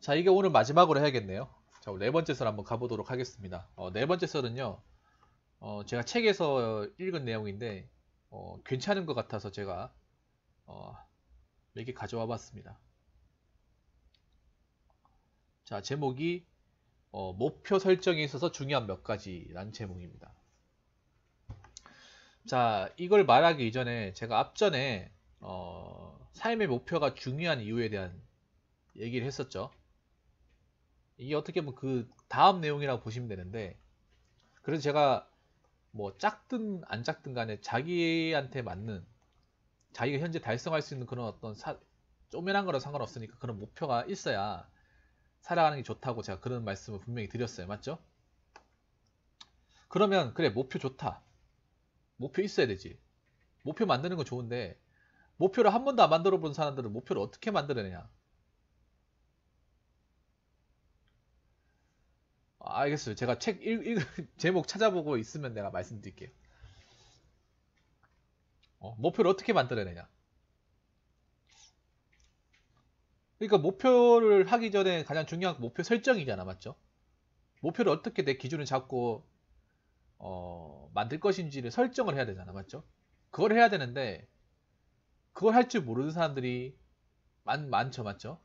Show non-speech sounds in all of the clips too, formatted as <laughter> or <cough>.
자 이게 오늘 마지막으로 해야겠네요. 자네 번째 썰 한번 가보도록 하겠습니다. 어, 네 번째 썰은요. 어, 제가 책에서 읽은 내용인데 어, 괜찮은 것 같아서 제가 어, 이렇 가져와 봤습니다. 자 제목이 어, 목표 설정에 있어서 중요한 몇 가지라는 제목입니다. 자 이걸 말하기 이전에 제가 앞전에 어, 삶의 목표가 중요한 이유에 대한 얘기를 했었죠. 이게 어떻게 보면 그 다음 내용이라고 보시면 되는데 그래서 제가 뭐 작든 안 작든 간에 자기한테 맞는 자기가 현재 달성할 수 있는 그런 어떤 사, 쪼매난 거랑 상관없으니까 그런 목표가 있어야 살아가는 게 좋다고 제가 그런 말씀을 분명히 드렸어요. 맞죠? 그러면 그래 목표 좋다. 목표 있어야 되지. 목표 만드는 건 좋은데 목표를 한 번도 안 만들어 본 사람들은 목표를 어떻게 만들어내냐. 알겠어요. 제가 책 읽, 읽, <laughs> 제목 찾아보고 있으면 내가 말씀드릴게요. 어, 목표를 어떻게 만들어내냐. 그러니까 목표를 하기 전에 가장 중요한 목표 설정이잖아, 맞죠? 목표를 어떻게 내 기준을 잡고 어, 만들 것인지를 설정을 해야 되잖아, 맞죠? 그걸 해야 되는데 그걸 할 줄 모르는 사람들이 많, 많죠, 맞죠?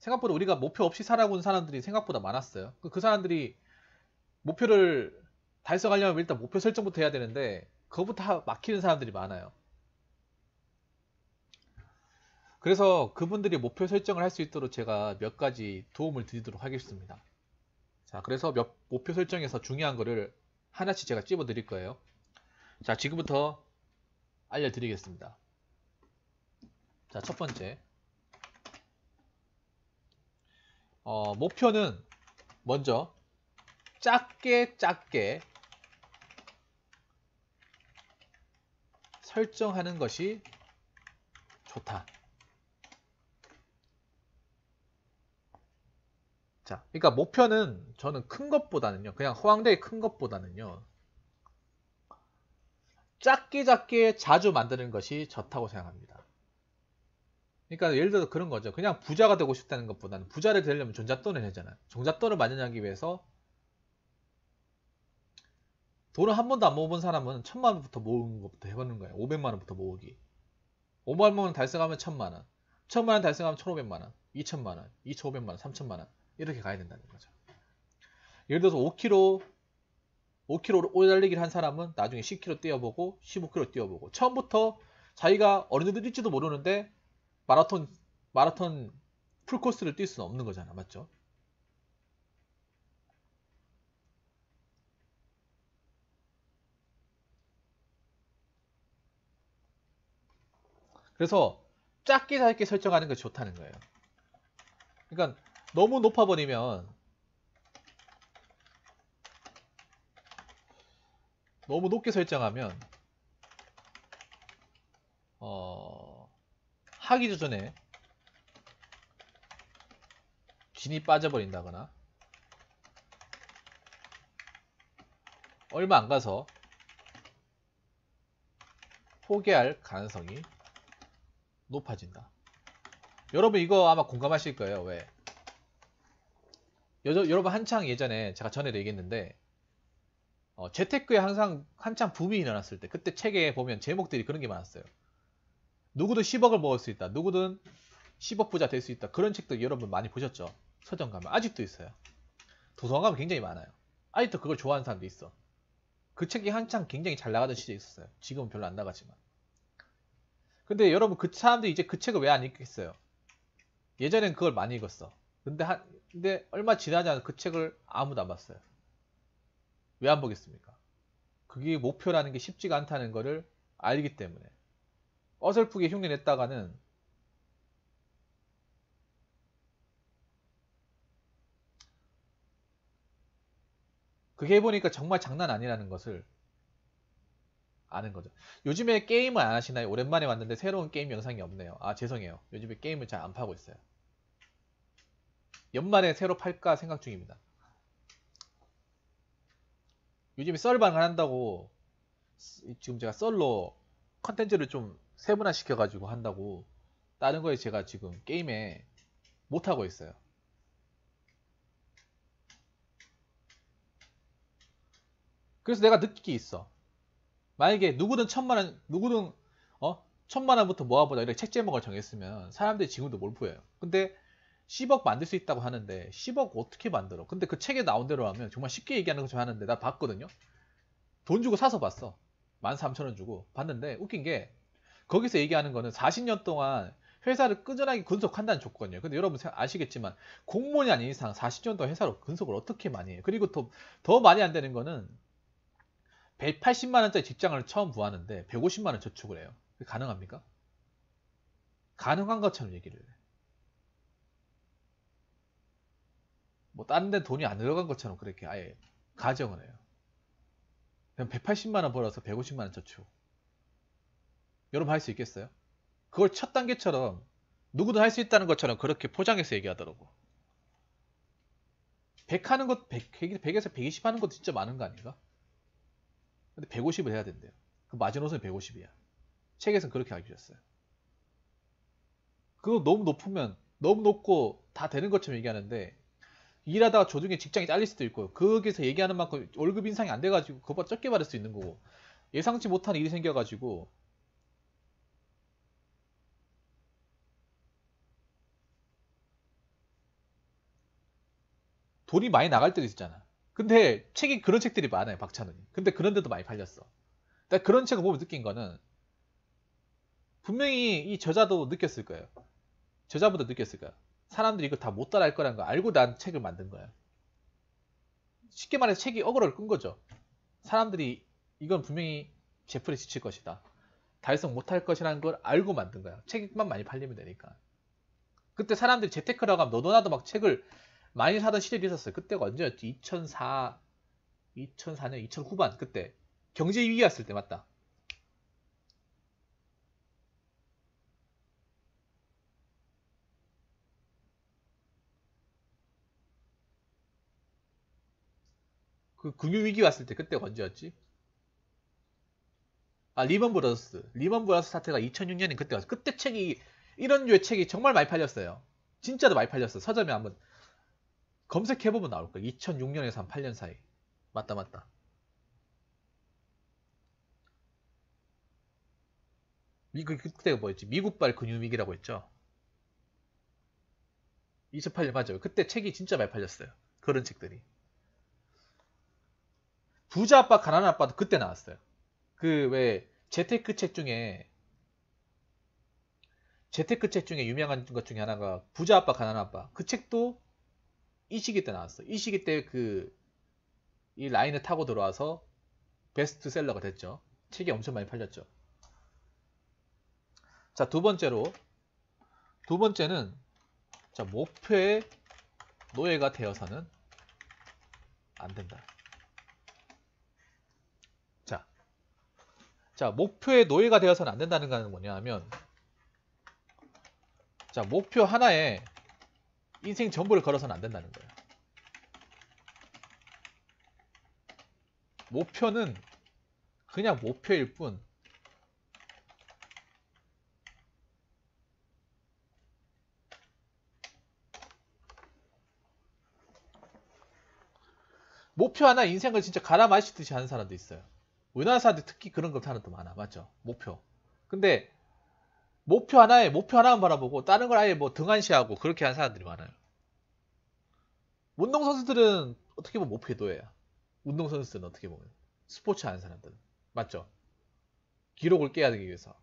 생각보다 우리가 목표 없이 살아온 사람들이 생각보다 많았어요. 그, 그 사람들이 목표를 달성하려면 일단 목표 설정부터 해야 되는데 그거부터 막히는 사람들이 많아요. 그래서 그분들이 목표 설정을 할 수 있도록 제가 몇 가지 도움을 드리도록 하겠습니다. 자, 그래서 몇, 목표 설정에서 중요한 거를 하나씩 제가 찝어 드릴 거예요. 자, 지금부터 알려드리겠습니다. 자, 첫 번째. 어, 목표는 먼저 작게 작게 설정하는 것이 좋다. 자, 그러니까 목표는 저는 큰 것보다는요. 그냥 호황대의 큰 것보다는요. 작게 작게 자주 만드는 것이 좋다고 생각합니다. 그러니까 예를 들어서 그런 거죠. 그냥 부자가 되고 싶다는 것보다는 부자를 되려면 종잣돈을 내잖아. 요 종잣돈을 마련하기 위해서 돈을 한 번도 안 모아본 사람은 천만 원부터 모으는 것부터 해보는 거예요. 500만 원부터 모으기. 5만 원 달성하면 천만 원. 천만 원 달성하면 천오백만 원. 2천만 원. 2천오백만 원. 3천만 원. 이렇게 가야 된다는 거죠. 예를 들어서 5kg 5kg 오래 달리기를 한 사람은 나중에 10kg 뛰어보고 15kg 뛰어보고 처음부터 자기가 어느 정도 뛸지도 모르는데 마라톤 마라톤 풀코스를 뛸 수는 없는 거잖아. 맞죠? 그래서 작게 작게 설정하는 게 좋다는 거예요. 그러니까 너무 높아버리면 너무 높게 설정하면 어, 하기도 전에 진이 빠져버린다거나 얼마 안 가서 포기할 가능성이 높아진다. 여러분 이거 아마 공감하실 거예요. 왜? 여, 여러분 한창 예전에 제가 전에도 얘기했는데 어, 재테크에 항상 한창 붐이 일어났을 때 그때 책에 보면 제목들이 그런 게 많았어요. 누구도 10억을 모을 수 있다. 누구든 10억 부자 될 수 있다. 그런 책도 여러분 많이 보셨죠? 서점 가면 아직도 있어요. 도서관 가면 굉장히 많아요. 아직도 그걸 좋아하는 사람도 있어. 그 책이 한창 굉장히 잘 나가던 시절이 있었어요. 지금은 별로 안 나가지만. 근데 여러분 그 사람들이 이제 그 책을 왜 안 읽겠어요? 예전엔 그걸 많이 읽었어. 근데 한 근데 얼마 지나지 않아 그 책을 아무도 안 봤어요. 왜 안 보겠습니까? 그게 목표라는 게 쉽지가 않다는 거를 알기 때문에. 어설프게 흉내냈다가는 그게 보니까 정말 장난 아니라는 것을 아는 거죠. 요즘에 게임을 안 하시나요? 오랜만에 왔는데 새로운 게임 영상이 없네요. 아 죄송해요. 요즘에 게임을 잘 안 파고 있어요. 연말에 새로 팔까 생각 중입니다. 요즘에 썰방을 한다고 지금 제가 썰로 컨텐츠를 좀 세분화 시켜가지고 한다고 다른 거에 제가 지금 게임에 못하고 있어요. 그래서 내가 느낄 게 있어. 만약에 누구든 천만원, 누구든 어? 천만원부터 모아보자 이렇게 책 제목을 정했으면 사람들이 지금도 몰표해요. 근데 10억 만들 수 있다고 하는데 10억 어떻게 만들어? 근데 그 책에 나온 대로 하면 정말 쉽게 얘기하는 것처럼 하는데 나 봤거든요. 돈 주고 사서 봤어. 13,000원 주고 봤는데 웃긴 게 거기서 얘기하는 거는 40년 동안 회사를 끈질하게 근속한다는 조건이에요. 근데 여러분 아시겠지만 공무원이 아닌 이상 40년 동안 회사로 근속을 어떻게 많이 해요? 그리고 더, 더 많이 안 되는 거는 180만 원짜리 직장을 처음 구하는데 150만 원 저축을 해요. 가능합니까? 가능한 것처럼 얘기를 해. 뭐 다른 데 돈이 안 들어간 것처럼 그렇게 아예 가정을 해요. 그냥 180만 원 벌어서 150만 원 저축. 여러분 할 수 있겠어요? 그걸 첫 단계처럼 누구도 할 수 있다는 것처럼 그렇게 포장해서 얘기하더라고. 100 하는 것, 100, 100에서 120 하는 것도 진짜 많은 거 아닌가? 근데 150을 해야 된대요. 그 마지노선이 150이야. 책에서는 그렇게 알려셨어요 그거 너무 높으면 너무 높고 다 되는 것처럼 얘기하는데 일하다가 조중에 직장이 잘릴 수도 있고 거기서 얘기하는 만큼 월급 인상이 안 돼가지고 그것보다 적게 받을 수 있는 거고 예상치 못한 일이 생겨가지고 돈이 많이 나갈 때도 있잖아. 근데 책이 그런 책들이 많아요, 박찬훈이. 근데 그런데도 많이 팔렸어. 그러 그런 책을 보면 느낀 거는 분명히 이 저자도 느꼈을 거예요. 저자보다 느꼈을 거야. 사람들이 이걸 다못 따라할 거란는걸 알고 난 책을 만든 거야. 쉽게 말해서 책이 어그로를 끈 거죠. 사람들이 이건 분명히 제풀에 지칠 것이다. 달성 못 할 것이라는 걸 알고 만든 거야. 책만 많이 팔리면 되니까. 그때 사람들이 재테크라고 하면 너도나도 막 책을 많이 사던 시절이 있었어요. 그때가 언제였지? 2004, 2004년, 2000 후반 그때 경제 위기 왔을 때 맞다. 그 금융 위기 왔을 때 그때가 언제였지? 아 리먼 브라더스 리먼 브라더스 사태가 2006년인 그때 왔어. 그때 책이 이런 류의 책이 정말 많이 팔렸어요. 진짜로 많이 팔렸어. 서점에 한번 검색해보면 나올 거야. 2006년에서 한 8년 사이. 맞다, 맞다. 미국, 그때가 뭐였지? 미국발 근육위기라고 했죠? 2008년 맞아요. 그때 책이 진짜 많이 팔렸어요. 그런 책들이. 부자 아빠, 가난한 아빠도 그때 나왔어요. 그, 왜, 재테크 책 중에, 재테크 책 중에 유명한 것 중에 하나가 부자 아빠, 가난한 아빠. 그 책도 이 시기 때 나왔어. 이 시기 때 그 이 라인을 타고 들어와서 베스트셀러가 됐죠. 책이 엄청 많이 팔렸죠. 자, 두 번째로 두 번째는 자, 목표의 노예가 되어서는 안 된다. 자. 자, 목표의 노예가 되어서는 안 된다는 거는 뭐냐 하면 자, 목표 하나에 인생 전부를 걸어서는 안 된다는 거예요. 목표는 그냥 목표일 뿐 목표 하나 인생을 진짜 갈아 마시듯이 하는 사람도 있어요. 은하사들 특히 그런 것 하는 도 많아. 맞죠? 목표. 근데 목표 하나에 목표 하나만 바라보고 다른 걸 아예 뭐 등한시하고 그렇게 한 사람들이 많아요. 운동 선수들은 어떻게 보면 목표 도예야. 운동 선수들은 어떻게 보면 스포츠 하는 사람들은 맞죠? 기록을 깨야 되기 위해서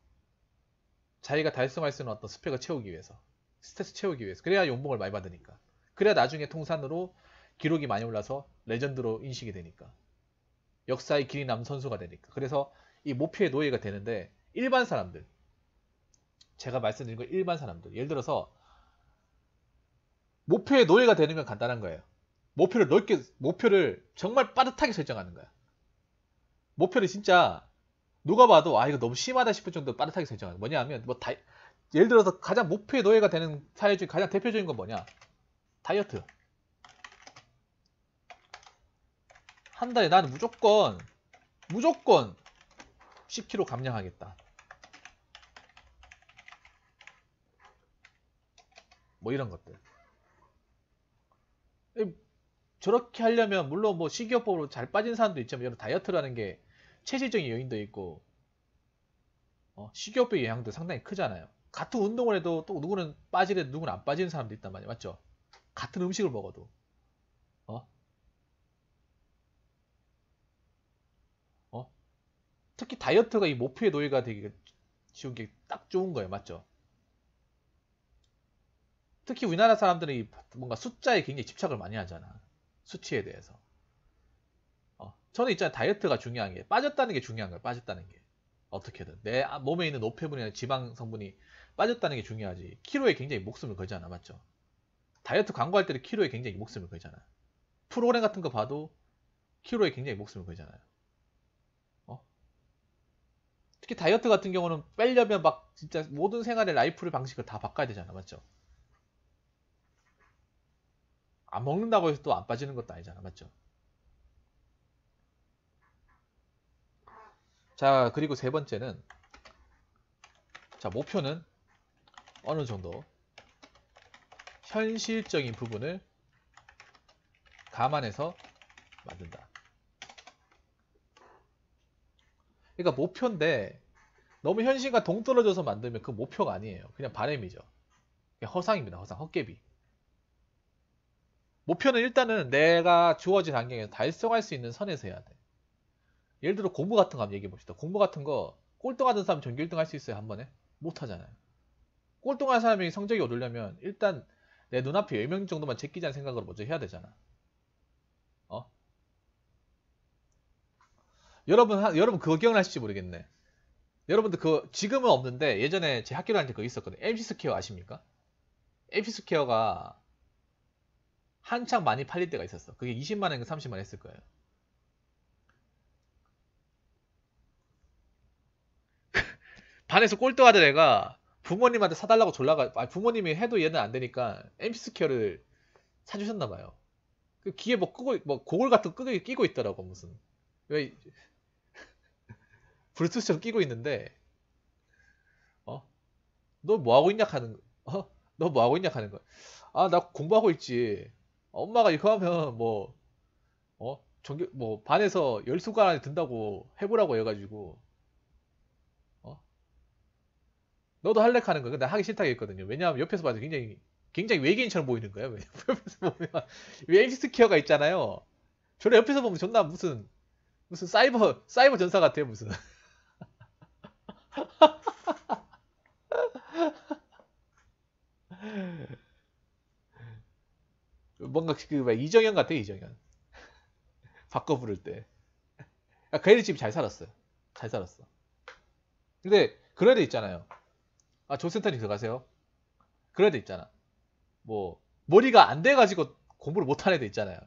자기가 달성할 수 있는 어떤 스펙을 채우기 위해서 스탯을 채우기 위해서 그래야 연봉을 많이 받으니까 그래야 나중에 통산으로 기록이 많이 올라서 레전드로 인식이 되니까 역사의 길이 남 선수가 되니까 그래서 이 목표의 노예가 되는데 일반 사람들 제가 말씀드린 거 일반 사람들. 예를 들어서 목표의 노예가 되는 건 간단한 거예요. 목표를 넓게 목표를 정말 빠듯하게 설정하는 거야. 목표를 진짜 누가 봐도 아 이거 너무 심하다 싶을 정도로 빠듯하게 설정하는 거야. 뭐냐면 하뭐 다, 예를 들어서 가장 목표의 노예가 되는 사회 중 가장 대표적인 건 뭐냐? 다이어트. 한 달에 나는 무조건 무조건 10kg 감량하겠다. 뭐 이런 것들. 저렇게 하려면 물론 뭐 식이요법으로 잘 빠진 사람도 있지만 여러 다이어트라는 게 체질적인 요인도 있고 어, 식이요법의 영향도 상당히 크잖아요. 같은 운동을 해도 또 누구는 빠지래 누구는 안 빠지는 사람도 있단 말이에요. 맞죠? 같은 음식을 먹어도 어? 어? 특히 다이어트가 이 모표의 노예가 되기 쉬운 게 딱 좋은 거예요. 맞죠? 특히 우리나라 사람들이 뭔가 숫자에 굉장히 집착을 많이 하잖아. 수치에 대해서. 어, 저는 있잖아 다이어트가 중요한 게 빠졌다는 게 중요한 거야. 빠졌다는 게 어떻게든 내 아, 몸에 있는 노폐물이나 지방 성분이 빠졌다는 게 중요하지. 키로에 굉장히 목숨을 걸잖아, 맞죠? 다이어트 광고할 때도 키로에 굉장히 목숨을 걸잖아. 프로그램 같은 거 봐도 키로에 굉장히 목숨을 걸잖아요. 어? 특히 다이어트 같은 경우는 빼려면 막 진짜 모든 생활의 라이프를 방식을 다 바꿔야 되잖아, 맞죠? 안 먹는다고 해서 또 안 빠지는 것도 아니잖아. 맞죠? 자, 그리고 세 번째는 자, 목표는 어느 정도 현실적인 부분을 감안해서 만든다. 그러니까 목표인데 너무 현실과 동떨어져서 만들면 그 목표가 아니에요. 그냥 바램이죠. 허상입니다. 허상, 헛개비. 목표는 일단은 내가 주어진 환경에서 달성할 수 있는 선에서 해야 돼. 예를 들어 공부 같은 거 한번 얘기해 봅시다. 공부 같은 거 꼴등하던 사람 전교 1등 할 수 있어요 한 번에? 못 하잖아요. 꼴등한 사람이 성적이 오르려면 일단 내 눈앞에 10명 정도만 제끼자는 생각으로 먼저 해야 되잖아. 어? 여러분 하, 여러분 그거 기억나실지 모르겠네. 여러분들 그 지금은 없는데 예전에 제 학교 다닐 때 그거 있었거든요. MC 스퀘어 아십니까? MC 스퀘어가 한창 많이 팔릴 때가 있었어. 그게 20만 원인가 30만 원 했을 거예요. <laughs> 반에서 꼴등하던 애가 부모님한테 사달라고 졸라가 아 부모님이 해도 얘는 안 되니까 MC 스퀘어를 사주셨나 봐요. 그 귀에 뭐 끄고 뭐 고글 같은 거 끼고 있더라고 무슨 왜 <laughs> 블루투스처럼 끼고 있는데 어너 뭐 하고 있냐 하는 어너 뭐 하고 있냐 하는 거야. 아나 공부하고 있지. 엄마가 이거 하면 뭐 어? 전교 뭐 반에서 열 손가락 안에 든다고 해보라고 해가지고 어? 너도 할래 하는 거야 근데 하기 싫다고 했거든요 왜냐하면 옆에서 봐도 굉장히 굉장히 외계인처럼 보이는 거야요 <laughs> 옆에서 보면 웨일스퀘어가 있잖아요 저를 옆에서 보면 존나 무슨 무슨 사이버 사이버 전사 같아요 무슨 <laughs> 뭔가 그, 그 이정현 같아 이정현 <laughs> 바꿔 부를 때. 야, 그 애들 지금 잘 살았어요. 잘 살았어. 근데 그런 애들 있잖아요. 아 조센터님 들어가세요. 그런 애들 있잖아. 뭐 머리가 안 돼가지고 공부를 못하는 애들 있잖아요.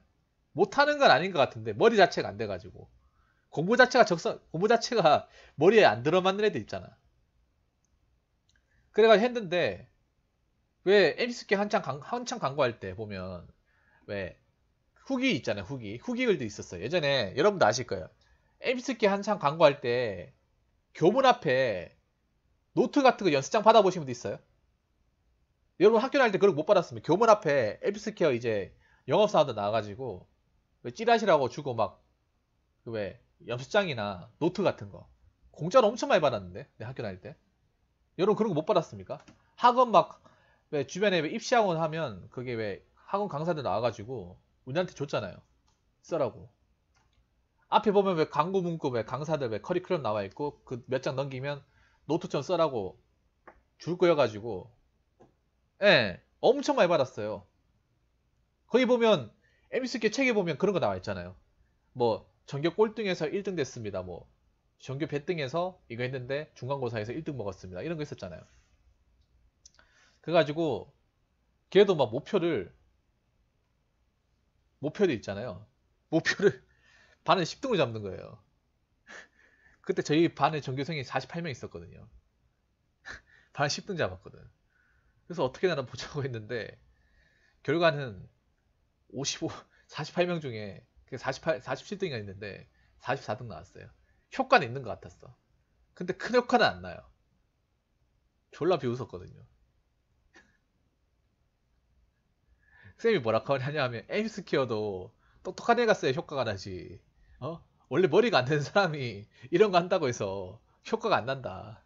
못하는 건 아닌 것 같은데 머리 자체가 안 돼가지고 공부 자체가 적성 공부 자체가 <laughs> 머리에 안 들어맞는 애들 있잖아. 그래가지고 했는데 왜 MCK 한창 한창 광고할 때 보면 왜 후기 있잖아요. 후기. 후기 글도 있었어요. 예전에 여러분도 아실 거예요. 엠스키 한창 광고할 때 교문 앞에 노트 같은 거 연습장 받아보신 분도 있어요? 여러분 학교 다닐 때 그걸 못 받았으면 교문 앞에 엠스케어 이제 영업사원도 나와가지고 찌라시라고 주고 막왜 그 연습장이나 노트 같은 거 공짜로 엄청 많이 받았는데 내 학교 다닐 때 여러분 그런 거 못 받았습니까? 학원 막왜 주변에 입시학원 하면 그게 왜 학원 강사들 나와가지고 우리한테 줬잖아요. 써라고. 앞에 보면 왜 광고 문구 왜 강사들 왜 커리큘럼 나와 있고 그 몇 장 넘기면 노트처럼 써라고 줄 거여가지고 예 엄청 많이 받았어요. 거기 보면 MCK 책에 보면 그런 거 나와 있잖아요. 뭐 전교 꼴등에서 1등 됐습니다. 뭐 전교 배등에서 이거 했는데 중간고사에서 1등 먹었습니다. 이런 거 있었잖아요. 그래가지고 걔도 막 목표를 목표도 있잖아요. 목표를 <laughs> 반에1 0등을 잡는 거예요. 그때 저희 반에 전교생이 48명 있었거든요. <laughs> 반에 10등 잡았거든. 그래서 어떻게 나나 보자고 했는데 결과는 55, 48명 중에 48, 47등이 있는데 44등 나왔어요. 효과는 있는 것 같았어. 근데 큰 효과는 안 나요. 졸라 비웃었거든요. 쌤이 뭐라고 하냐 하면 에임스 키어도 똑똑한 애가 써야 효과가 나지. 어? 원래 머리가 안 되는 사람이 이런 거 한다고 해서 효과가 안 난다.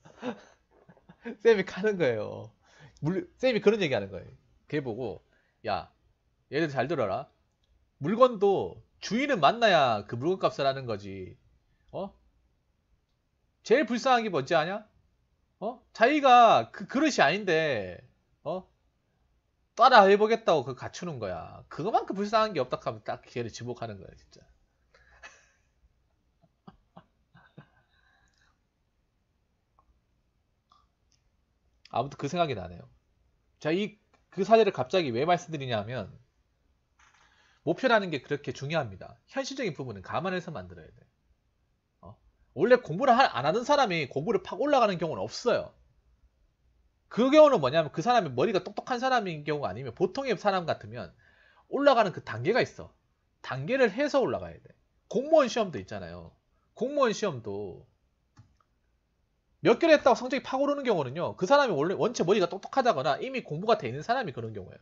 <laughs> 쌤이 가는 거예요. 물, 쌤이 그런 얘기 하는 거예요. 걔 보고, 야, 얘들 잘 들어라. 물건도 주인은 만나야 그 물건 값을 하는 거지. 어? 제일 불쌍한 게 뭔지 아냐? 어? 자기가 그 그릇이 아닌데 어? 따라 해보겠다고 그 갖추는 거야. 그거만큼 불쌍한 게 없다 하면 딱기회를 지목하는 거야 진짜. <laughs> 아무튼 그 생각이 나네요. 자, 이 그 사례를 갑자기 왜 말씀드리냐면 목표라는 게 그렇게 중요합니다. 현실적인 부분은 감안해서 만들어야 돼. 원래 공부를 안 하는 사람이 공부를 팍 올라가는 경우는 없어요. 그 경우는 뭐냐면 그 사람이 머리가 똑똑한 사람인 경우가 아니면 보통의 사람 같으면 올라가는 그 단계가 있어. 단계를 해서 올라가야 돼. 공무원 시험도 있잖아요. 공무원 시험도 몇 개를 했다고 성적이 팍 오르는 경우는요. 그 사람이 원래 원체 머리가 똑똑하다거나 이미 공부가 돼 있는 사람이 그런 경우예요.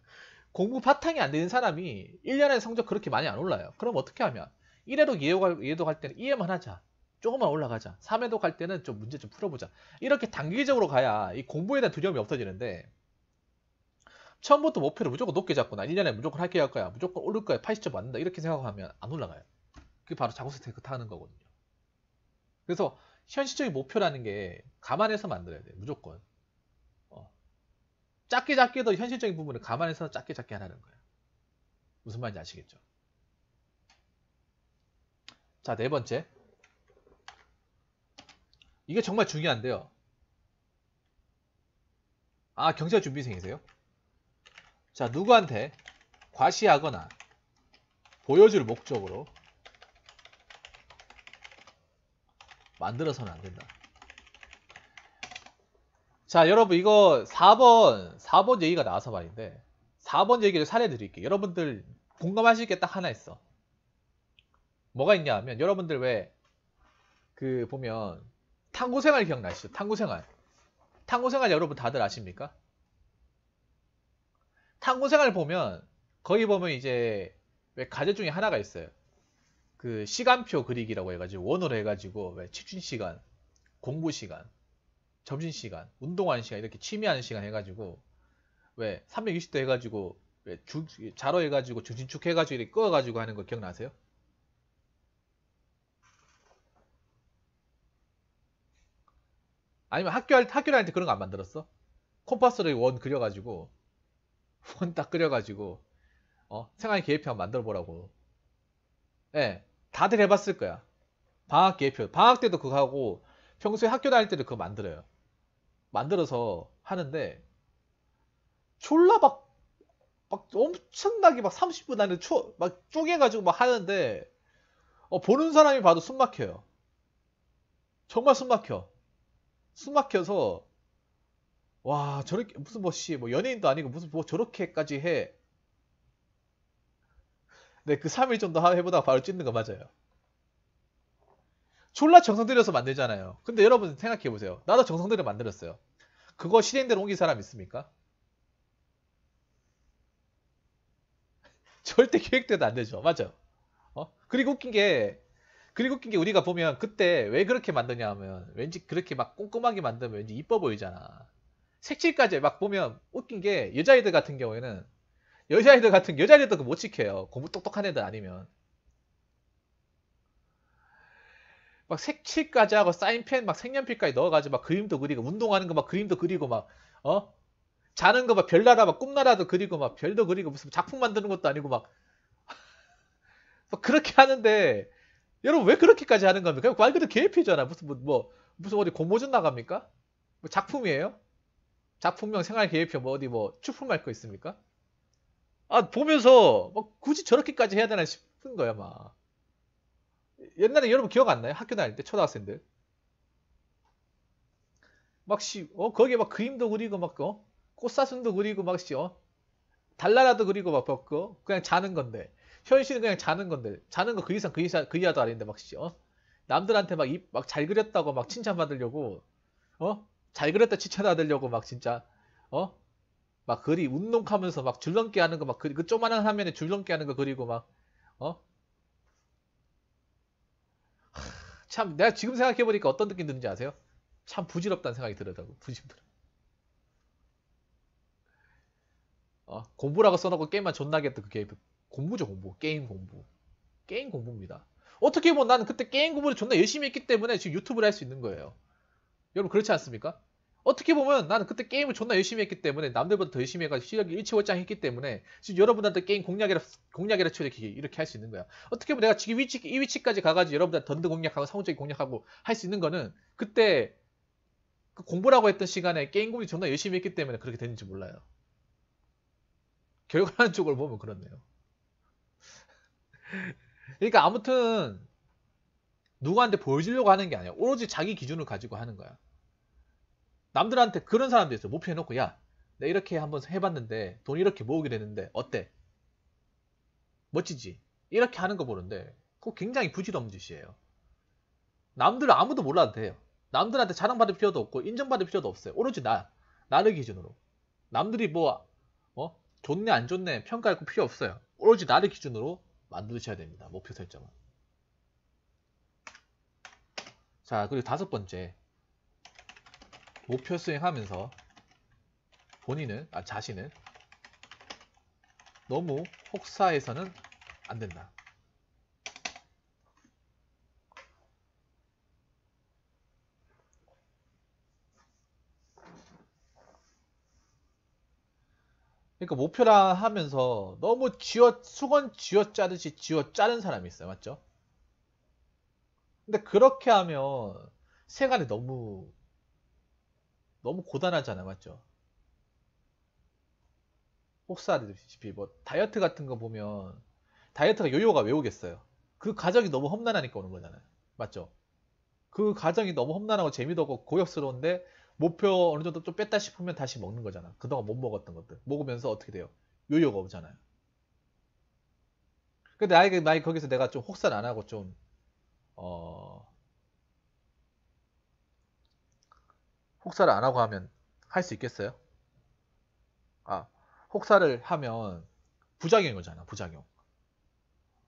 공부 바탕이 안 되는 사람이 1년에 성적 그렇게 많이 안 올라요. 그럼 어떻게 하면 1회로 이해도 갈 때는 이해만 하자. 조금만 올라가자. 3회도 갈 때는 좀 문제 좀 풀어보자. 이렇게 단기적으로 가야 이 공부에 대한 두려움이 없어지는데 처음부터 목표를 무조건 높게 잡거나 1년에 무조건 할게 할 거야. 무조건 오를 거야. 80점 맞는다. 이렇게 생각하면 안 올라가요. 그게 바로 자구 스테이크 타는 거거든요. 그래서 현실적인 목표라는 게 감안해서 만들어야 돼요. 무조건. 어. 작게 작게도 현실적인 부분을 감안해서 작게 작게 하라는 거예요. 무슨 말인지 아시겠죠? 자, 네 번째. 이게 정말 중요한데요. 아, 경찰 준비생이세요? 자, 누구한테 과시하거나 보여줄 목적으로 만들어서는 안 된다. 자, 여러분 이거 4번, 4번 얘기가 나와서 말인데 4번 얘기를 사례 드릴게요. 여러분들 공감하실 게 딱 하나 있어. 뭐가 있냐 하면 여러분들 왜 그 보면 탐구 생활 기억나시죠? 탐구 생활. 탐구 생활 여러분 다들 아십니까? 탐구 생활 보면 거기 보면 이제 왜 과제 중에 하나가 있어요. 그 시간표 그리기라고 해가지고 원으로 해가지고 왜 취준 시간, 공부 시간, 점심 시간, 운동하는 시간 이렇게 취미하는 시간 해가지고 왜 360도 해가지고 왜 주, 자로 해가지고 중심축 해가지고 이렇게 끄가지고 하는 거 기억나세요? 아니면 학교 학교 다닐 때 그런 거 안 만들었어? 콤파스를원 그려가지고, <laughs> 원 딱 그려가지고, 어, 생활 계획표 한번 만들어보라고. 예, 다들 해봤을 거야. 방학 계획표. 방학 때도 그거 하고, 평소에 학교 다닐 때도 그거 만들어요. 만들어서 하는데, 졸라 막, 막 엄청나게 막 30분 안에 초, 막 쪼개가지고 막 하는데, 어, 보는 사람이 봐도 숨 막혀요. 정말 숨 막혀. 숨막혀서 와 저렇게 무슨 뭐씨뭐 뭐 연예인도 아니고 무슨 뭐 저렇게까지 해. 네, 그 3일 정도 해보다가 바로 찢는 거 맞아요. 졸라 정성 들여서 만들잖아요. 근데 여러분 생각해 보세요. 나도 정성 들여 만들었어요. 그거 실행대로 옮긴 사람 있습니까? <laughs> 절대 계획대로안 되죠. 맞죠? 어? 그리고 웃긴 게 그리고 웃긴 게 우리가 보면 그때 왜 그렇게 만드냐 하면 왠지 그렇게 막 꼼꼼하게 만들면 왠지 이뻐 보이잖아. 색칠까지 막 보면 웃긴 게 여자애들 같은 경우에는 여자애들 같은 여자애들도 못 지켜요. 공부 똑똑한 애들 아니면. 막 색칠까지 하고 사인펜 막 색연필까지 넣어가지고 막 그림도 그리고 운동하는 거 막 그림도 그리고 막 어? 자는 거 막 별나라 막 꿈나라도 그리고 막 별도 그리고 무슨 작품 만드는 것도 아니고 막, <laughs> 막 그렇게 하는데 여러분 왜 그렇게까지 하는 겁니까? 말 그대로 개피잖아. 무슨 뭐, 뭐 무슨 어디 공모전 나갑니까? 뭐 작품이에요? 작품명 생활 계획표 뭐 어디 뭐 출품할 거 있습니까? 아 보면서 뭐 굳이 저렇게까지 해야 되나 싶은 거야 막. 옛날에 여러분 기억 안 나요? 학교 다닐 때 초등학생들. 막 씨, 어, 거기에 막 그림도 그리고 막, 어, 꽃사슴도 그리고 막, 씨, 어, 달나라도 그리고 막, 벗고, 그냥 자는 건데. 현실은 그냥 자는 건데 자는 거 그 이상 그 이상 그 이하도 아닌데 막 어? 남들한테 막 입 막 잘 그렸다고 막 칭찬 받으려고 어? 잘 그렸다 칭찬 받으려고 막 진짜 어? 막 그리 운동하면서 막 줄넘기 하는 거 막 그, 그 조만한 화면에 줄넘기 하는 거 그리고 막 어? 참 내가 지금 생각해 보니까 어떤 느낌 드는지 아세요? 참 부질없다는 생각이 들더라고. 부질없 어, 공부라고 써놓고 게임만 존나겠다그 게임. 공부죠 공부 게임 공부 게임 공부입니다 어떻게 보면 나는 그때 게임 공부를 존나 열심히 했기 때문에 지금 유튜브를 할 수 있는 거예요 여러분 그렇지 않습니까? 어떻게 보면 나는 그때 게임을 존나 열심히 했기 때문에 남들보다 더 열심히 해가지고 실력이 일치월장 했기 때문에 지금 여러분한테 게임 공략이라 공략이라 치 이렇게, 이렇게 할 수 있는 거야. 어떻게 보면 내가 지금 위치, 이 위치까지 가가지고 여러분한테 던드 공략하고 상호적인 공략하고 할 수 있는 거는 그때 그 공부라고 했던 시간에 게임 공부 를 존나 열심히 했기 때문에 그렇게 됐는지 몰라요. <laughs> 결과라는 쪽을 보면 그렇네요. 그러니까 아무튼 누구한테 보여주려고 하는 게 아니야. 오로지 자기 기준을 가지고 하는 거야. 남들한테 그런 사람도 있어. 목표 해놓고 야, 내가 이렇게 한번 해봤는데 돈 이렇게 모으게 되는데 어때? 멋지지? 이렇게 하는 거 보는데 그거 굉장히 부질 없는 짓이에요. 남들 아무도 몰라도 돼요. 남들한테 자랑받을 필요도 없고 인정받을 필요도 없어요. 오로지 나, 나를 기준으로. 남들이 뭐 어? 좋네 안 좋네 평가할 거 필요 없어요. 오로지 나를 기준으로 만드셔야 됩니다. 목표 설정은. 자, 그리고 다섯 번째. 목표 수행하면서 본인은, 아, 자신은 너무 혹사해서는 안 된다. 그러니까 목표라 하면서 너무 쥐어 수건 쥐어 짜듯이 쥐어 짜는 사람이 있어요. 맞죠? 근데 그렇게 하면 생활이 너무 너무 고단하잖아. 요 맞죠? 혹사 알다시피 뭐 다이어트 같은 거 보면 다이어트가 요요가 왜 오겠어요? 그가정이 너무 험난하니까 오는 거잖아요. 맞죠? 그가정이 너무 험난하고 재미도 없고 고역스러운데 목표 어느 정도 좀 뺐다 싶으면 다시 먹는 거잖아. 그동안 못 먹었던 것들. 먹으면서 어떻게 돼요? 요요가 오잖아요. 근데 나에게 만 거기서 내가 좀혹사를안 하고 좀 어... 혹사를 안 하고 하면 할 수 있겠어요? 아, 혹사를 하면 부작용이 거잖아 부작용.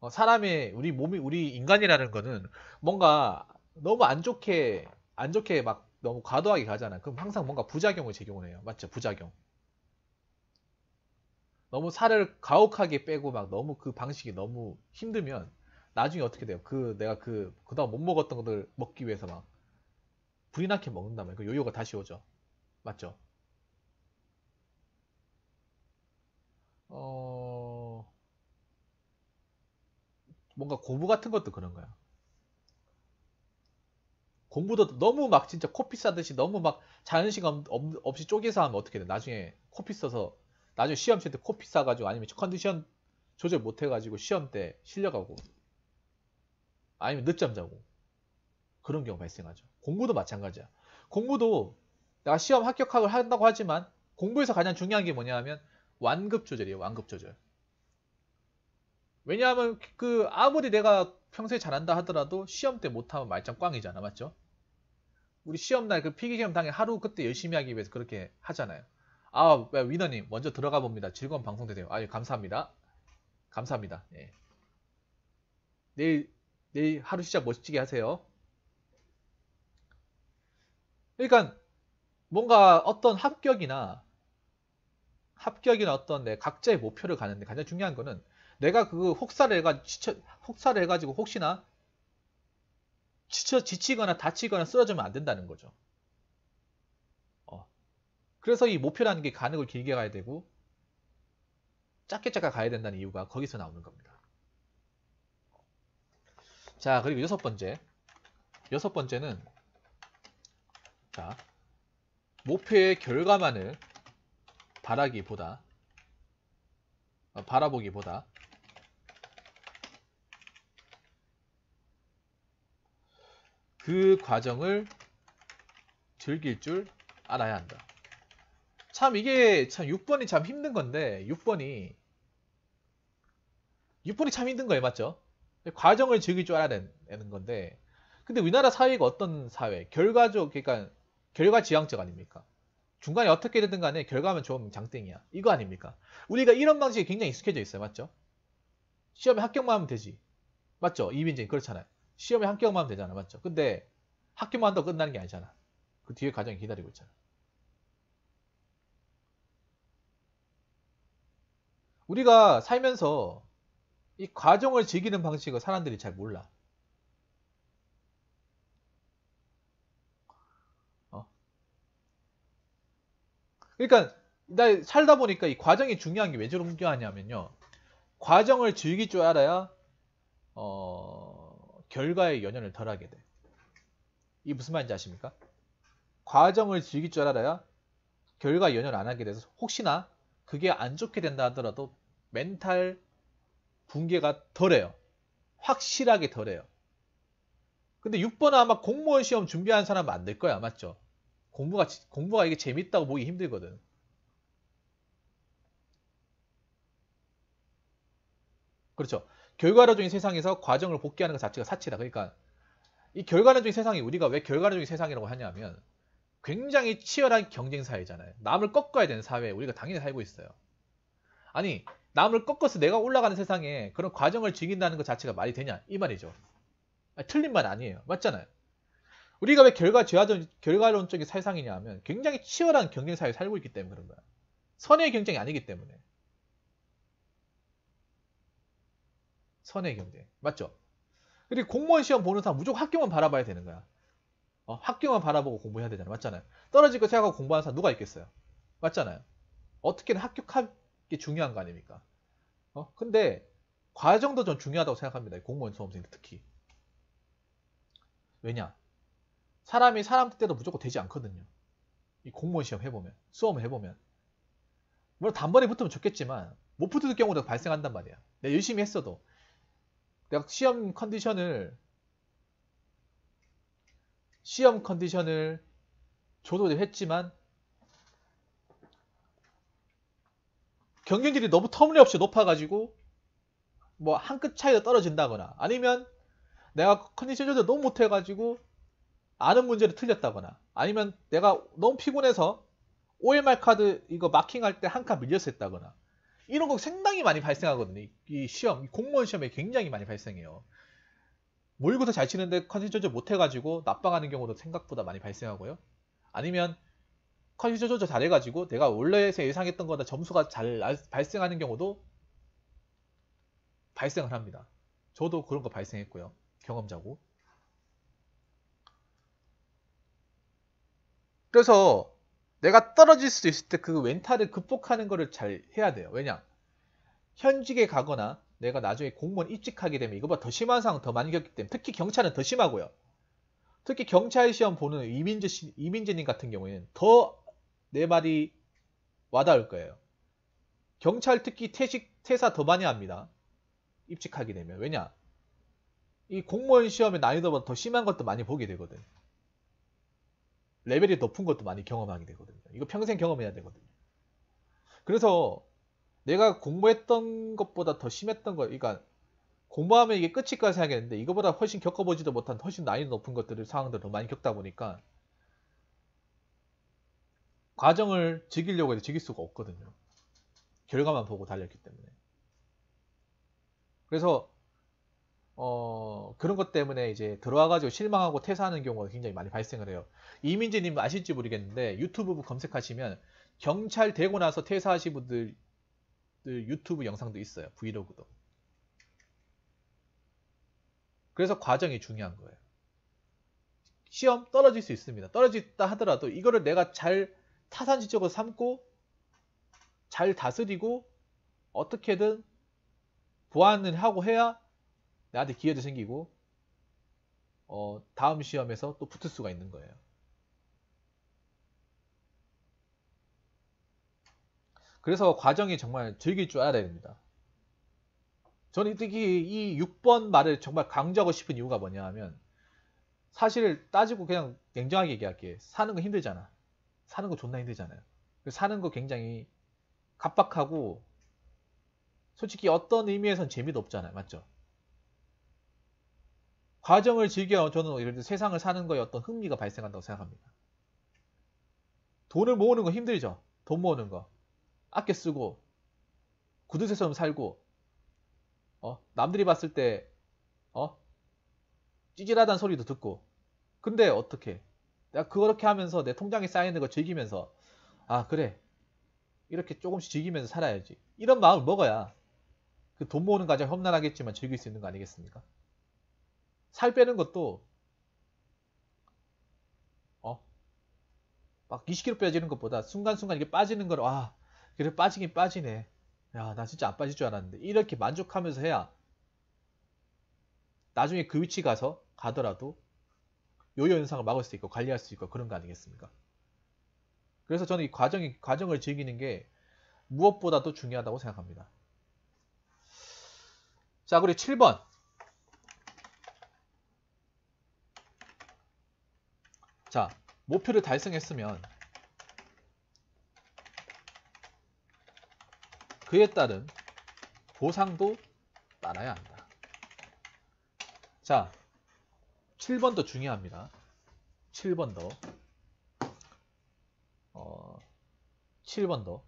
어, 사람의, 우리 몸이, 우리 인간이라는 거는 뭔가 너무 안 좋게, 안 좋게 막 너무 과도하게 가잖아. 그럼 항상 뭔가 부작용을 제공해요. 맞죠? 부작용. 너무 살을 가혹하게 빼고 막 너무 그 방식이 너무 힘들면 나중에 어떻게 돼요? 그 내가 그 그다음 못 먹었던 것들 먹기 위해서 막 불이 나게 먹는다면 그 요요가 다시 오죠. 맞죠? 어 뭔가 고부 같은 것도 그런 거야. 공부도 너무 막 진짜 코피 싸듯이 너무 막 자존심 없, 없이 쪼개서 하면 어떻게 돼? 나중에 코피 써서 나중에 시험 칠때 코피 싸가지고 아니면 컨디션 조절 못 해가지고 시험 때 실려가고 아니면 늦잠 자고 그런 경우 발생하죠. 공부도 마찬가지야. 공부도 내가 시험 합격하고 한다고 하지만 공부에서 가장 중요한 게 뭐냐 하면 완급 조절이에요. 완급 조절. 왜냐하면 그 아무리 내가 평소에 잘한다 하더라도 시험 때 못하면 말짱 꽝이잖아. 맞죠? 우리 시험날 그 필기시험 당일 하루 그때 열심히 하기 위해서 그렇게 하잖아요. 아, 위너님 먼저 들어가 봅니다. 즐거운 방송 되세요. 아유, 감사합니다. 감사합니다. 예. 내일, 내일 하루 시작 멋지게 하세요. 그러니까 뭔가 어떤 합격이나 합격이나 어떤 내 각자의 목표를 가는데 가장 중요한 거는 내가 그 혹사를 해가지고 혹사를 해가지고 혹시나 지쳐 지치거나 다치거나 쓰러지면 안 된다는 거죠. 어. 그래서 이 목표라는 게 가는 걸 길게 가야 되고 짧게 짧게 가야 된다는 이유가 거기서 나오는 겁니다. 자 그리고 여섯 번째 여섯 번째는 자 목표의 결과만을 바라기보다 어, 바라보기보다 그 과정을 즐길 줄 알아야 한다. 참 이게 참 6번이 참 힘든 건데 6번이 6번이 참 힘든 거예요. 맞죠? 과정을 즐길 줄 알아야 되는 건데 근데 우리나라 사회가 어떤 사회? 결과적 그러니까 결과 지향적 아닙니까? 중간에 어떻게 되든 간에 결과면 좀 장땡이야. 이거 아닙니까? 우리가 이런 방식이 굉장히 익숙해져 있어요. 맞죠? 시험에 합격만 하면 되지. 맞죠? 이민재 그렇잖아요. 시험에 합격만 하면 되잖아. 맞죠? 근데 학교만 한다고 끝나는 게 아니잖아. 그 뒤에 과정이 기다리고 있잖아. 우리가 살면서 이 과정을 즐기는 방식을 사람들이 잘 몰라. 어. 그러니까 나 살다 보니까 이 과정이 중요한 게왜 중요하냐면요. 과정을 즐길 줄 알아야 어, 결과에 연연을 덜하게 돼. 이 무슨 말인지 아십니까? 과정을 즐길 줄 알아야 결과 연연 안 하게 돼서 혹시나 그게 안 좋게 된다 하더라도 멘탈 붕괴가 덜해요. 확실하게 덜해요. 근데 6번은 아마 공무원 시험 준비하는 사람은 안될 거야. 맞죠? 공부가, 공부가 이게 재밌다고 보기 힘들거든. 그렇죠. 결과론적인 세상에서 과정을 복귀하는 것 자체가 사치다. 그러니까 이 결과론적인 세상이 우리가 왜 결과론적인 세상이라고 하냐면 굉장히 치열한 경쟁 사회잖아요. 남을 꺾어야 되는 사회에 우리가 당연히 살고 있어요. 아니 남을 꺾어서 내가 올라가는 세상에 그런 과정을 즐긴다는 것 자체가 말이 되냐 이 말이죠. 아니, 틀린 말 아니에요. 맞잖아요. 우리가 왜 결과 제화적 결과론적인 세상이냐 하면 굉장히 치열한 경쟁 사회에 살고 있기 때문에 그런 거야. 선의 경쟁이 아니기 때문에. 선의 경제 맞죠? 그리고 공무원 시험 보는 사람 무조건 학교만 바라봐야 되는 거야. 어, 학교만 바라보고 공부해야 되잖아 맞잖아요. 떨어질 거 생각하고 공부하는 사람 누가 있겠어요? 맞잖아요. 어떻게든 합격하는 게 중요한 거 아닙니까? 어? 근데 과정도 전 중요하다고 생각합니다. 공무원 수험생들 특히. 왜냐? 사람이 사람 때도 무조건 되지 않거든요. 이 공무원 시험 해보면, 수험을 해보면. 물론 단번에 붙으면 좋겠지만 못 붙을 경우도 발생한단 말이야. 내가 열심히 했어도 내가 시험 컨디션을 시험 컨디션을 조절했지만 경쟁률이 너무 터무니없이 높아가지고 뭐 한 끗차이가 떨어진다거나 아니면 내가 컨디션 조절 너무 못해가지고 아는 문제를 틀렸다거나 아니면 내가 너무 피곤해서 OMR 카드 이거 마킹할 때 한 칸 밀려서 했다거나 이런 거 상당히 많이 발생하거든요. 이 시험, 공무원 시험에 굉장히 많이 발생해요. 모의고사 잘 치는데 컨디츠 조절 못해가지고 납빠하는 경우도 생각보다 많이 발생하고요. 아니면 컨디츠 조절 잘해가지고 내가 원래 예상했던 거보다 점수가 잘 발생하는 경우도 발생을 합니다. 저도 그런 거 발생했고요. 경험자고. 그래서 내가 떨어질 수도 있을 때 그 왼탈을 극복하는 것을 잘 해야 돼요. 왜냐? 현직에 가거나 내가 나중에 공무원 입직하게 되면 이거보다 더 심한 상황 더 많이 겪기 때문에 특히 경찰은 더 심하고요. 특히 경찰 시험 보는 이민재 씨, 이민재님 같은 경우에는 더 내 말이 와닿을 거예요. 경찰 특히 퇴직 퇴사 더 많이 합니다. 입직하게 되면 왜냐? 이 공무원 시험의 난이도보다 더 심한 것도 많이 보게 되거든. 레벨이 높은 것도 많이 경험하게 되거든요. 이거 평생 경험해야 되거든요. 그래서 내가 공부했던 것보다 더 심했던 거, 그러니까 공부하면 이게 끝이까지 하겠는데 이거보다 훨씬 겪어보지도 못한 훨씬 난이 높은 것들을 상황들을 더 많이 겪다 보니까 과정을 즐기려고 해도 즐길 수가 없거든요. 결과만 보고 달렸기 때문에. 그래서 어, 그런 것 때문에 이제 들어와가지고 실망하고 퇴사하는 경우가 굉장히 많이 발생을 해요. 이민재님 아실지 모르겠는데 유튜브 검색하시면 경찰 되고 나서 퇴사하신 분들 유튜브 영상도 있어요. 브이로그도. 그래서 과정이 중요한 거예요. 시험 떨어질 수 있습니다. 떨어졌다 하더라도 이거를 내가 잘 타산지적으로 삼고 잘 다스리고 어떻게든 보완을 하고 해야 나한테 기회도 생기고 어, 다음 시험에서 또 붙을 수가 있는 거예요. 그래서 과정이 정말 즐길 줄 알아야 됩니다. 저는 특히 이 6번 말을 정말 강조하고 싶은 이유가 뭐냐 하면 사실 따지고 그냥 냉정하게 얘기할게. 사는 거 힘들잖아. 사는 거 존나 힘들잖아요. 사는 거 굉장히 각박하고 솔직히 어떤 의미에선 재미도 없잖아요. 맞죠? 과정을 즐겨 저는 예를 들어 세상을 사는 거에 어떤 흥미가 발생한다고 생각합니다. 돈을 모으는 거 힘들죠. 돈 모으는 거. 아껴 쓰고 구두쇠처럼 살고 어? 남들이 봤을 때 어? 찌질하다는 소리도 듣고 근데 어떻게 내가 그렇게 하면서 내 통장에 쌓이는 거 즐기면서 아 그래 이렇게 조금씩 즐기면서 살아야지 이런 마음을 먹어야 그 돈 모으는 과정 험난하겠지만 즐길 수 있는 거 아니겠습니까? 살 빼는 것도 어? 막 20kg 빼지는 것보다 순간순간 이게 빠지는 걸 아, 그래 빠지긴 빠지네. 야, 나 진짜 안 빠질 줄 알았는데. 이렇게 만족하면서 해야 나중에 그 위치 가서 가더라도 요요 현상을 막을 수 있고 관리할 수 있고 그런 거 아니겠습니까? 그래서 저는 이 과정이 과정을 즐기는 게 무엇보다도 중요하다고 생각합니다. 자, 그리고 7번. 자, 목표를 달성했으면 그에 따른 보상도 따라야 한다. 자, 7번 도 중요합니다. 7번 도 어, 7번 도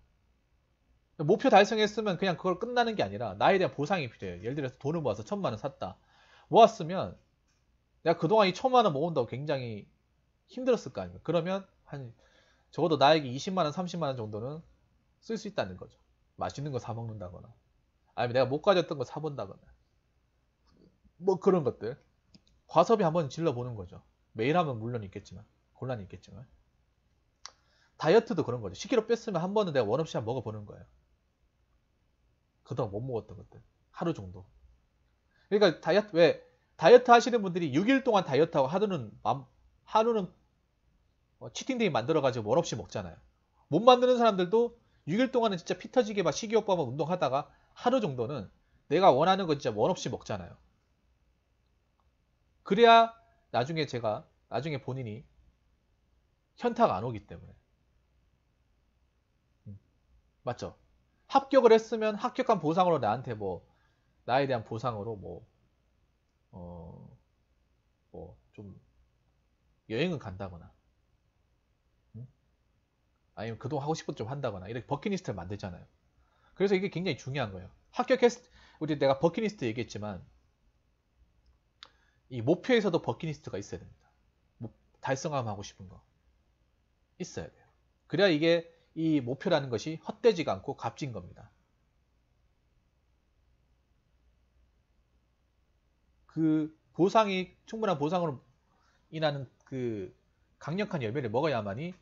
목표 달성했으면 그냥 그걸 끝나는 게 아니라 나에 대한 보상이 필요해요. 예를 들어서 돈을 모아서 천만 원 샀다. 모았으면 내가 그동안 이 천만 원 모은다고 굉장히 힘들었을 거 아닙니까? 그러면 한 적어도 나에게 20만 원, 30만 원 정도는 쓸 수 있다는 거죠. 맛있는 거 사 먹는다거나 아니면 내가 못 가졌던 거 사 본다거나 뭐 그런 것들 과소비 한번 질러 보는 거죠. 매일 하면 물론 있겠지만 곤란이 있겠지만 다이어트도 그런 거죠. 10kg 뺐으면 한 번은 내가 원 없이 한 먹어 보는 거예요. 그동안 못 먹었던 것들 하루 정도. 그러니까 다이어트 왜 다이어트 하시는 분들이 6일 동안 다이어트하고 하루는 하루는 어, 치팅데이 만들어가지고 뭘 없이 먹잖아요. 못 만드는 사람들도 6일 동안은 진짜 피 터지게 막 식이요법만 운동하다가 하루 정도는 내가 원하는 거 진짜 원 없이 먹잖아요. 그래야 나중에 제가 나중에 본인이 현타가 안 오기 때문에 음, 맞죠? 합격을 했으면 합격한 보상으로 나한테 뭐 나에 대한 보상으로 뭐 어 뭐 좀 여행을 간다거나 아니면 그동안 하고 싶은 좀 한다거나 이렇게 버킷리스트를 만들잖아요. 그래서 이게 굉장히 중요한 거예요. 합격했을 우리 내가 버킷리스트 얘기했지만 이 목표에서도 버킷리스트가 있어야 됩니다. 달성하고 싶은 거 있어야 돼요. 그래야 이게 이 목표라는 것이 헛되지가 않고 값진 겁니다. 그 보상이 충분한 보상으로 인하는 그 강력한 열매를 먹어야만이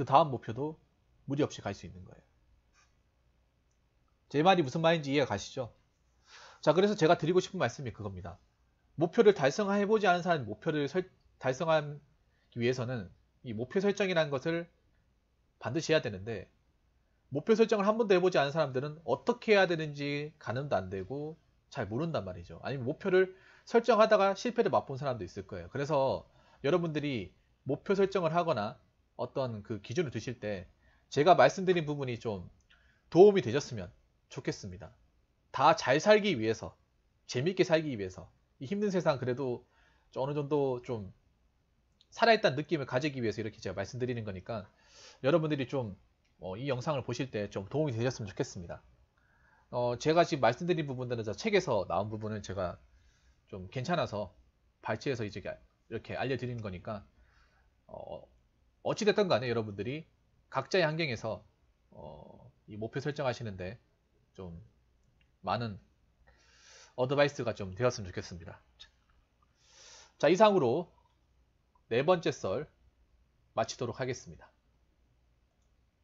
그 다음 목표도 무리 없이 갈 수 있는 거예요. 제 말이 무슨 말인지 이해가 가시죠? 자, 그래서 제가 드리고 싶은 말씀이 그겁니다. 목표를 달성해보지 않은 사람 목표를 설, 달성하기 위해서는 이 목표 설정이라는 것을 반드시 해야 되는데 목표 설정을 한 번도 해보지 않은 사람들은 어떻게 해야 되는지 가늠도 안 되고 잘 모른단 말이죠. 아니면 목표를 설정하다가 실패를 맛본 사람도 있을 거예요. 그래서 여러분들이 목표 설정을 하거나 어떤 그 기준을 두실 때 제가 말씀드린 부분이 좀 도움이 되셨으면 좋겠습니다. 다 잘 살기 위해서, 재밌게 살기 위해서, 이 힘든 세상 그래도 어느 정도 좀 살아있다는 느낌을 가지기 위해서 이렇게 제가 말씀드리는 거니까 여러분들이 좀이 뭐 영상을 보실 때 좀 도움이 되셨으면 좋겠습니다. 어 제가 지금 말씀드린 부분들은 책에서 나온 부분은 제가 좀 괜찮아서 발췌해서 이제 이렇게 알려드리는 거니까 어 어찌됐던 간에 여러분들이 각자의 환경에서 어, 이 목표 설정하시는데 좀 많은 어드바이스가 좀 되었으면 좋겠습니다. 자 이상으로 네 번째 썰 마치도록 하겠습니다.